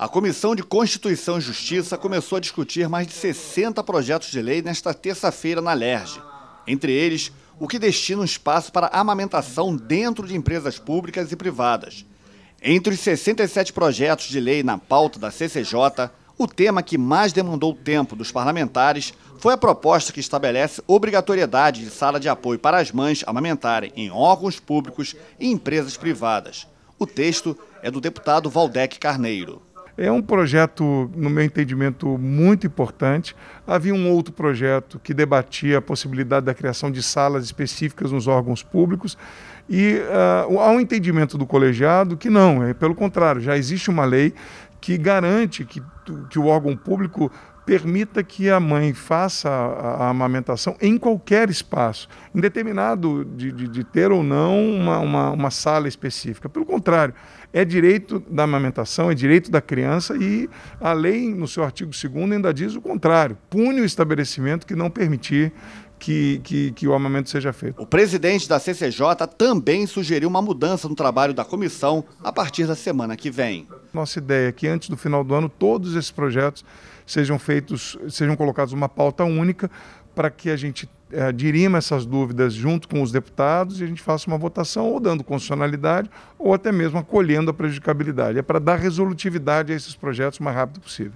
A Comissão de Constituição e Justiça começou a discutir mais de 60 projetos de lei nesta terça-feira na LERJ. Entre eles, o que destina um espaço para amamentação dentro de empresas públicas e privadas. Entre os 67 projetos de lei na pauta da CCJ, o tema que mais demandou tempo dos parlamentares foi a proposta que estabelece obrigatoriedade de sala de apoio para as mães amamentarem em órgãos públicos e empresas privadas. O texto é do deputado Valdec Carneiro. É um projeto, no meu entendimento, muito importante. Havia um outro projeto que debatia a possibilidade da criação de salas específicas nos órgãos públicos. E uh, há um entendimento do colegiado que não, é pelo contrário, já existe uma lei que garante que, que o órgão público permita que a mãe faça a, a amamentação em qualquer espaço, indeterminado de, de, de ter ou não uma, uma, uma sala específica. Pelo contrário, é direito da amamentação, é direito da criança e a lei, no seu artigo 2 ainda diz o contrário. Pune o estabelecimento que não permitir que, que, que, o armamento seja feito. O presidente da CCJ também sugeriu uma mudança no trabalho da comissão a partir da semana que vem. Nossa ideia é que antes do final do ano todos esses projetos sejam feitos, sejam colocados uma pauta única para que a gente é, dirima essas dúvidas junto com os deputados e a gente faça uma votação ou dando constitucionalidade ou até mesmo acolhendo a prejudicabilidade. É para dar resolutividade a esses projetos o mais rápido possível.